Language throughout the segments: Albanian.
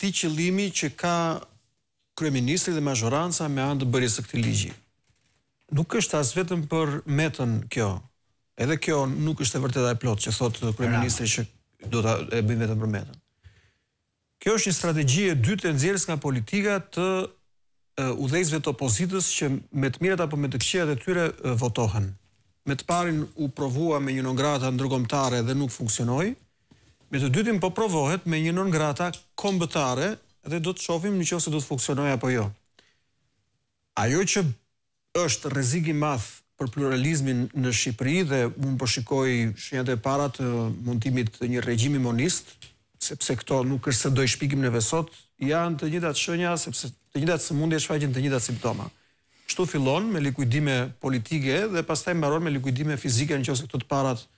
këti qëlimi që ka kreministri dhe majoranca me andë bërjes e këti ligji. Nuk është as vetëm për metën kjo, edhe kjo nuk është e vërteta e plotë që thotë kreministri që do të e bëjmë vetëm për metën. Kjo është një strategji e dytë e nxjerrës nga politika të udhëzve të opozitës që me të mirat apo me të këqijat e tyre votohen. Me të parin u provua me një nëngratë ndërkombëtare dhe nuk funksionoi. Me të dytin po provohet me një nëngrata kombëtare dhe do të shofim një qëse do të funksionoj apo jo. Ajo që është rezigi math për pluralizmin në Shqipëri dhe unë përshikoj po shenjët e parat të mundimit të një regjimi monist, sepse këto nuk është se do i shpikim në vesot, janë të njëtat shënja, sepse të njëtat së mundi e shfaqin të njëtat simptoma. Shtu fillon me likuidime politike dhe pastaj mbaron me likuidime fizike në qëse këto të parat të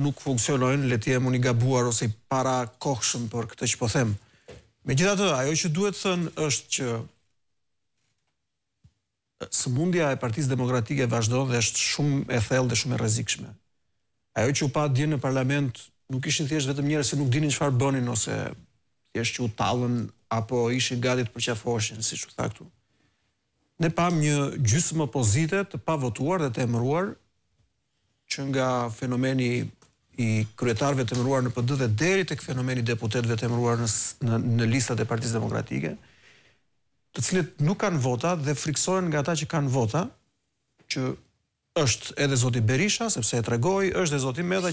nuk funksionojnë, leti e mund i gabuar ose i para kohëshën për këtë që po them. Me gjitha të, ajo që duhet thënë është që sëmundja e partiz demokratike vazhdon dhe është shumë e thellë dhe shumë e rezikshme. Ajo që u pa dje në parlament, nuk ishin thjesht vetëm njerëz se nuk dinin çfarë bënin, ose thjesht që u talën, apo ishin gadit për siç si që thaktu. Ne pam një gjysë më pozitet, pa votuar dhe të emëruar që nga fenomeni i kryetarve të mëruar në PD dhe deri tek fenomeni deputetëve të mëruar në në, në listat e Partisë Demokratike, të cilët nuk kanë vota dhe friksohen nga ata që kanë vota, që është edhe zoti Berisha sepse e tregoi, është edhe zoti Medha